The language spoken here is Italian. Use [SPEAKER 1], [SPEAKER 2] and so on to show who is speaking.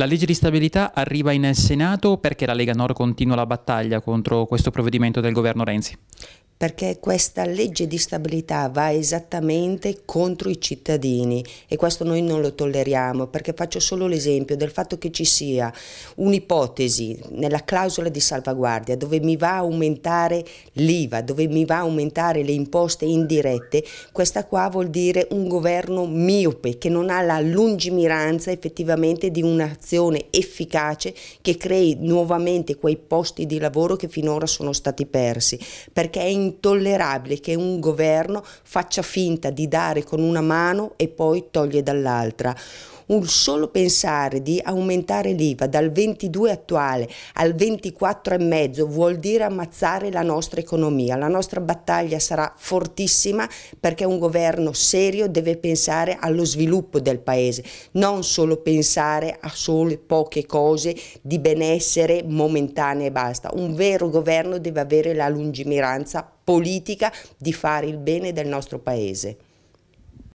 [SPEAKER 1] La legge di stabilità arriva in Senato perché la Lega Nord continua la battaglia contro questo provvedimento del governo Renzi
[SPEAKER 2] perché questa legge di stabilità va esattamente contro i cittadini e questo noi non lo tolleriamo perché faccio solo l'esempio del fatto che ci sia un'ipotesi nella clausola di salvaguardia dove mi va a aumentare l'IVA, dove mi va a aumentare le imposte indirette, questa qua vuol dire un governo miope che non ha la lungimiranza effettivamente di un'azione efficace che crei nuovamente quei posti di lavoro che finora sono stati persi perché è in intollerabile che un governo faccia finta di dare con una mano e poi toglie dall'altra un solo pensare di aumentare l'IVA dal 22 attuale al 24,5 vuol dire ammazzare la nostra economia. La nostra battaglia sarà fortissima perché un governo serio deve pensare allo sviluppo del paese, non solo pensare a sole poche cose di benessere momentanee e basta. Un vero governo deve avere la lungimiranza politica di fare il bene del nostro paese.